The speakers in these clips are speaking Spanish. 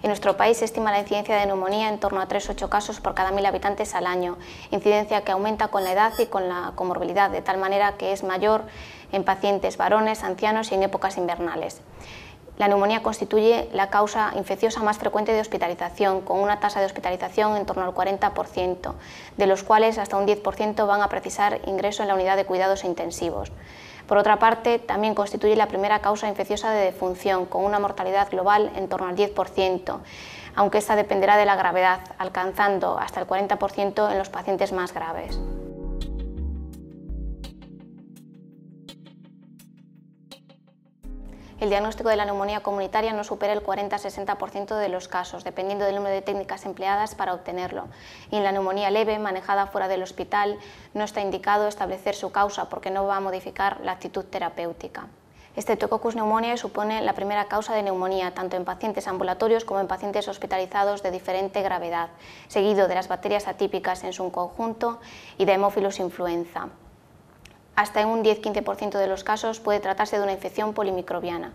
En nuestro país se estima la incidencia de neumonía en torno a 3-8 casos por cada 1.000 habitantes al año, incidencia que aumenta con la edad y con la comorbilidad, de tal manera que es mayor en pacientes varones, ancianos y en épocas invernales. La neumonía constituye la causa infecciosa más frecuente de hospitalización, con una tasa de hospitalización en torno al 40%, de los cuales hasta un 10% van a precisar ingreso en la unidad de cuidados intensivos. Por otra parte, también constituye la primera causa infecciosa de defunción, con una mortalidad global en torno al 10%, aunque esta dependerá de la gravedad, alcanzando hasta el 40% en los pacientes más graves. el diagnóstico de la neumonía comunitaria no supera el 40-60% de los casos, dependiendo del número de técnicas empleadas para obtenerlo. Y en la neumonía leve, manejada fuera del hospital, no está indicado establecer su causa porque no va a modificar la actitud terapéutica. Este tococus pneumoniae supone la primera causa de neumonía, tanto en pacientes ambulatorios como en pacientes hospitalizados de diferente gravedad, seguido de las bacterias atípicas en su conjunto y de hemófilos influenza hasta en un 10-15% de los casos puede tratarse de una infección polimicrobiana.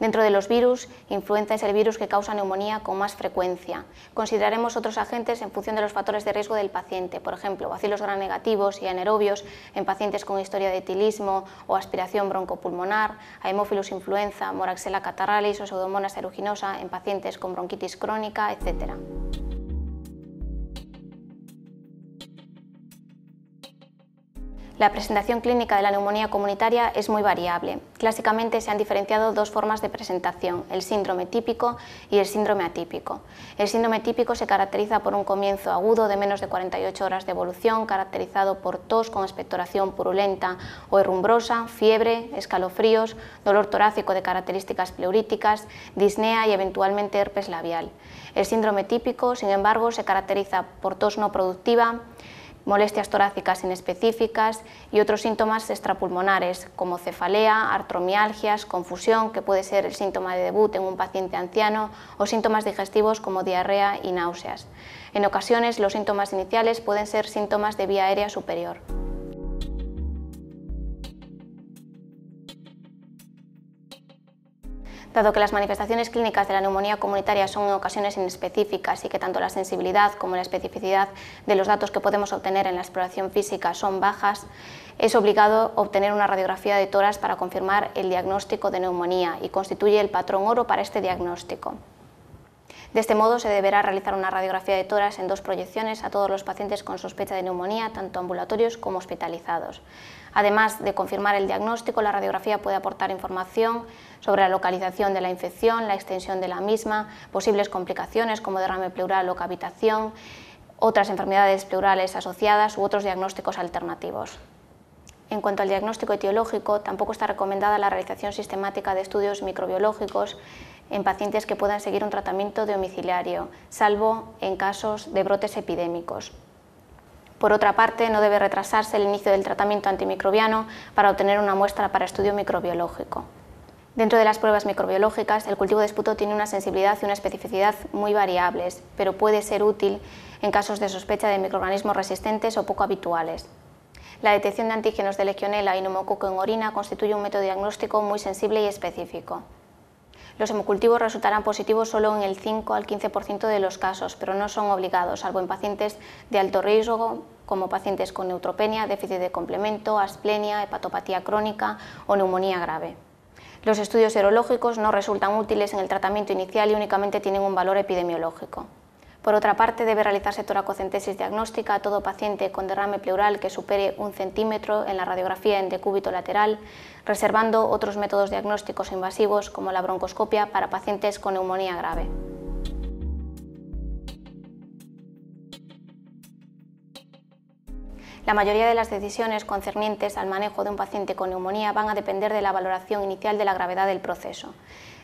Dentro de los virus, influenza es el virus que causa neumonía con más frecuencia. Consideraremos otros agentes en función de los factores de riesgo del paciente, por ejemplo, vacilos gran negativos y anaerobios en pacientes con historia de etilismo o aspiración broncopulmonar, haemophilus influenza, moraxella catarralis o pseudomonas aeruginosa en pacientes con bronquitis crónica, etc. La presentación clínica de la neumonía comunitaria es muy variable. Clásicamente se han diferenciado dos formas de presentación, el síndrome típico y el síndrome atípico. El síndrome típico se caracteriza por un comienzo agudo de menos de 48 horas de evolución, caracterizado por tos con expectoración purulenta o herrumbrosa, fiebre, escalofríos, dolor torácico de características pleuríticas, disnea y eventualmente herpes labial. El síndrome típico, sin embargo, se caracteriza por tos no productiva, molestias torácicas inespecíficas y otros síntomas extrapulmonares como cefalea, artromialgias, confusión, que puede ser el síntoma de debut en un paciente anciano, o síntomas digestivos como diarrea y náuseas. En ocasiones los síntomas iniciales pueden ser síntomas de vía aérea superior. Dado que las manifestaciones clínicas de la neumonía comunitaria son en ocasiones inespecíficas y que tanto la sensibilidad como la especificidad de los datos que podemos obtener en la exploración física son bajas, es obligado obtener una radiografía de toras para confirmar el diagnóstico de neumonía y constituye el patrón oro para este diagnóstico. De este modo, se deberá realizar una radiografía de toras en dos proyecciones a todos los pacientes con sospecha de neumonía, tanto ambulatorios como hospitalizados. Además de confirmar el diagnóstico, la radiografía puede aportar información sobre la localización de la infección, la extensión de la misma, posibles complicaciones como derrame pleural o cavitación, otras enfermedades pleurales asociadas u otros diagnósticos alternativos. En cuanto al diagnóstico etiológico, tampoco está recomendada la realización sistemática de estudios microbiológicos en pacientes que puedan seguir un tratamiento domiciliario, salvo en casos de brotes epidémicos. Por otra parte, no debe retrasarse el inicio del tratamiento antimicrobiano para obtener una muestra para estudio microbiológico. Dentro de las pruebas microbiológicas, el cultivo de esputo tiene una sensibilidad y una especificidad muy variables, pero puede ser útil en casos de sospecha de microorganismos resistentes o poco habituales. La detección de antígenos de legionela y neumococo en orina constituye un método diagnóstico muy sensible y específico. Los hemocultivos resultarán positivos solo en el 5 al 15% de los casos, pero no son obligados, salvo en pacientes de alto riesgo, como pacientes con neutropenia, déficit de complemento, asplenia, hepatopatía crónica o neumonía grave. Los estudios serológicos no resultan útiles en el tratamiento inicial y únicamente tienen un valor epidemiológico. Por otra parte, debe realizarse toracocentesis diagnóstica a todo paciente con derrame pleural que supere un centímetro en la radiografía en decúbito lateral, reservando otros métodos diagnósticos invasivos como la broncoscopia para pacientes con neumonía grave. La mayoría de las decisiones concernientes al manejo de un paciente con neumonía van a depender de la valoración inicial de la gravedad del proceso.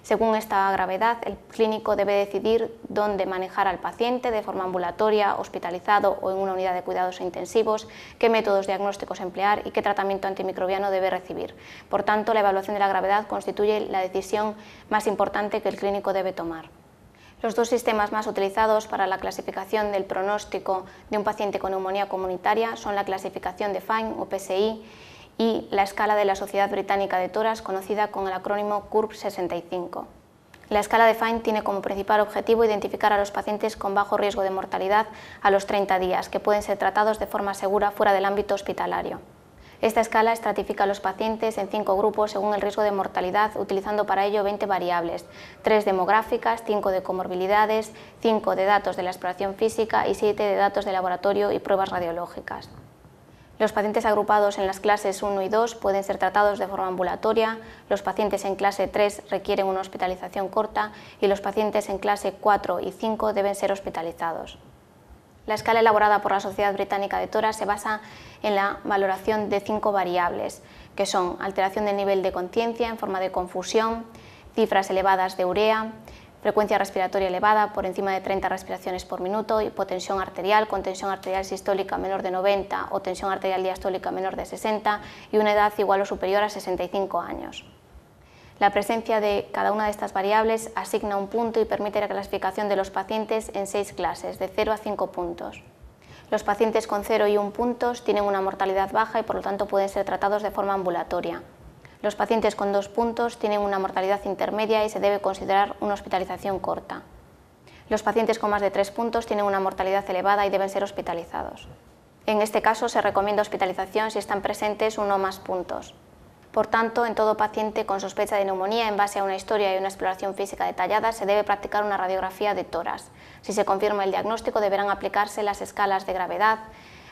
Según esta gravedad, el clínico debe decidir dónde manejar al paciente de forma ambulatoria, hospitalizado o en una unidad de cuidados intensivos, qué métodos diagnósticos emplear y qué tratamiento antimicrobiano debe recibir. Por tanto, la evaluación de la gravedad constituye la decisión más importante que el clínico debe tomar. Los dos sistemas más utilizados para la clasificación del pronóstico de un paciente con neumonía comunitaria son la clasificación de FINE o PSI y la escala de la Sociedad Británica de Toras, conocida con el acrónimo CURB 65. La escala de Fine tiene como principal objetivo identificar a los pacientes con bajo riesgo de mortalidad a los 30 días, que pueden ser tratados de forma segura fuera del ámbito hospitalario. Esta escala estratifica a los pacientes en cinco grupos según el riesgo de mortalidad, utilizando para ello 20 variables, 3 demográficas, 5 de comorbilidades, 5 de datos de la exploración física y 7 de datos de laboratorio y pruebas radiológicas. Los pacientes agrupados en las clases 1 y 2 pueden ser tratados de forma ambulatoria, los pacientes en clase 3 requieren una hospitalización corta y los pacientes en clase 4 y 5 deben ser hospitalizados. La escala elaborada por la Sociedad Británica de Tora se basa en la valoración de cinco variables, que son alteración del nivel de conciencia en forma de confusión, cifras elevadas de urea, frecuencia respiratoria elevada por encima de 30 respiraciones por minuto, hipotensión arterial con tensión arterial sistólica menor de 90 o tensión arterial diastólica menor de 60 y una edad igual o superior a 65 años. La presencia de cada una de estas variables asigna un punto y permite la clasificación de los pacientes en seis clases, de 0 a 5 puntos. Los pacientes con 0 y 1 puntos tienen una mortalidad baja y por lo tanto pueden ser tratados de forma ambulatoria. Los pacientes con dos puntos tienen una mortalidad intermedia y se debe considerar una hospitalización corta. Los pacientes con más de tres puntos tienen una mortalidad elevada y deben ser hospitalizados. En este caso se recomienda hospitalización si están presentes uno o más puntos. Por tanto, en todo paciente con sospecha de neumonía en base a una historia y una exploración física detallada se debe practicar una radiografía de toras. Si se confirma el diagnóstico deberán aplicarse las escalas de gravedad,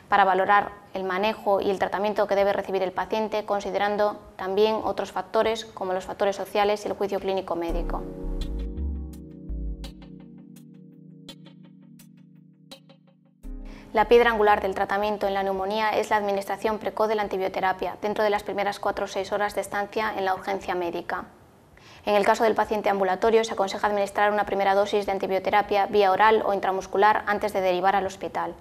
para valorar el manejo y el tratamiento que debe recibir el paciente, considerando también otros factores como los factores sociales y el juicio clínico médico. La piedra angular del tratamiento en la neumonía es la administración precoz de la antibioterapia dentro de las primeras 4 o 6 horas de estancia en la urgencia médica. En el caso del paciente ambulatorio se aconseja administrar una primera dosis de antibioterapia vía oral o intramuscular antes de derivar al hospital.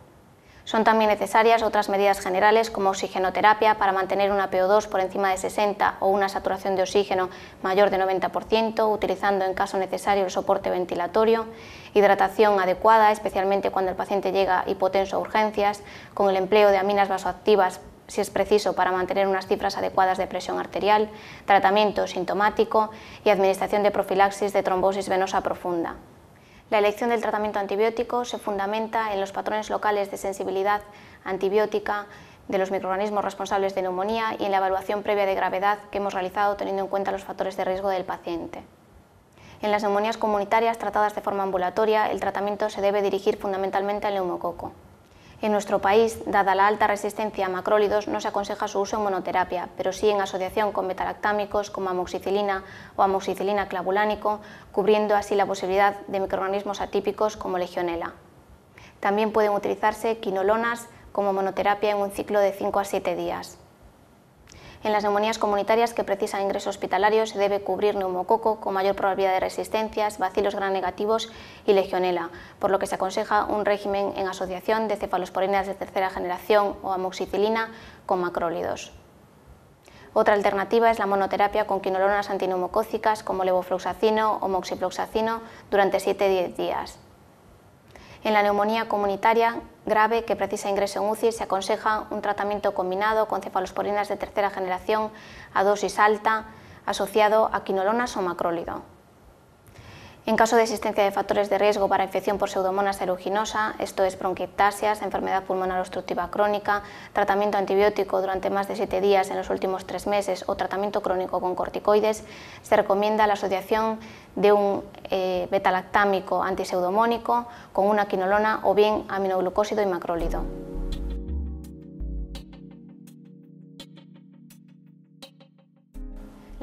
Son también necesarias otras medidas generales como oxigenoterapia para mantener una PO2 por encima de 60 o una saturación de oxígeno mayor de 90%, utilizando en caso necesario el soporte ventilatorio, hidratación adecuada, especialmente cuando el paciente llega hipotenso a urgencias, con el empleo de aminas vasoactivas si es preciso para mantener unas cifras adecuadas de presión arterial, tratamiento sintomático y administración de profilaxis de trombosis venosa profunda. La elección del tratamiento antibiótico se fundamenta en los patrones locales de sensibilidad antibiótica de los microorganismos responsables de neumonía y en la evaluación previa de gravedad que hemos realizado teniendo en cuenta los factores de riesgo del paciente. En las neumonías comunitarias tratadas de forma ambulatoria, el tratamiento se debe dirigir fundamentalmente al neumococo. En nuestro país, dada la alta resistencia a macrólidos, no se aconseja su uso en monoterapia, pero sí en asociación con metalactámicos como amoxicilina o amoxicilina clavulánico, cubriendo así la posibilidad de microorganismos atípicos como legionela. También pueden utilizarse quinolonas como monoterapia en un ciclo de 5 a 7 días. En las neumonías comunitarias que precisan ingreso hospitalario se debe cubrir neumococo con mayor probabilidad de resistencias, vacilos gran negativos y legionela, por lo que se aconseja un régimen en asociación de cefalosporinas de tercera generación o amoxicilina con macrólidos. Otra alternativa es la monoterapia con quinolonas antineumocócicas como levofloxacino o moxifloxacino durante 7-10 días. En la neumonía comunitaria grave que precisa ingreso en UCI se aconseja un tratamiento combinado con cefalosporinas de tercera generación a dosis alta asociado a quinolonas o macrólido. En caso de existencia de factores de riesgo para infección por pseudomonas aeruginosa, esto es bronquiectasias, enfermedad pulmonar obstructiva crónica, tratamiento antibiótico durante más de 7 días en los últimos 3 meses o tratamiento crónico con corticoides, se recomienda la asociación de un eh, betalactámico antiseudomónico con una quinolona o bien aminoglucósido y macrólido.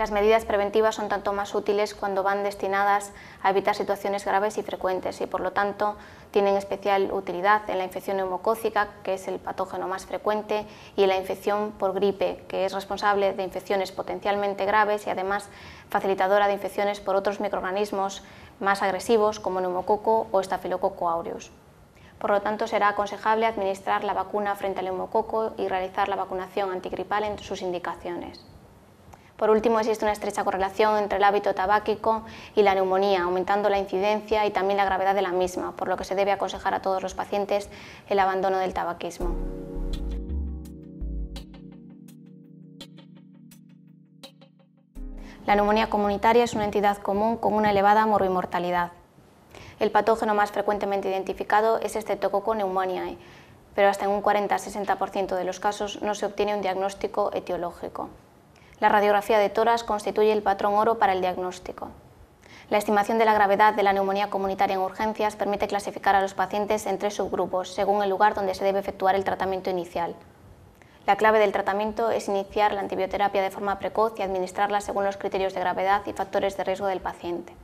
Las medidas preventivas son tanto más útiles cuando van destinadas a evitar situaciones graves y frecuentes y por lo tanto tienen especial utilidad en la infección neumocócica, que es el patógeno más frecuente, y en la infección por gripe, que es responsable de infecciones potencialmente graves y además facilitadora de infecciones por otros microorganismos más agresivos como neumococo o estafilococo aureus. Por lo tanto, será aconsejable administrar la vacuna frente al neumococo y realizar la vacunación antigripal en sus indicaciones. Por último, existe una estrecha correlación entre el hábito tabáquico y la neumonía, aumentando la incidencia y también la gravedad de la misma, por lo que se debe aconsejar a todos los pacientes el abandono del tabaquismo. La neumonía comunitaria es una entidad común con una elevada morbimortalidad. El patógeno más frecuentemente identificado es Streptococcus pneumoniae, pero hasta en un 40-60% de los casos no se obtiene un diagnóstico etiológico. La radiografía de toras constituye el patrón oro para el diagnóstico. La estimación de la gravedad de la neumonía comunitaria en urgencias permite clasificar a los pacientes en tres subgrupos, según el lugar donde se debe efectuar el tratamiento inicial. La clave del tratamiento es iniciar la antibioterapia de forma precoz y administrarla según los criterios de gravedad y factores de riesgo del paciente.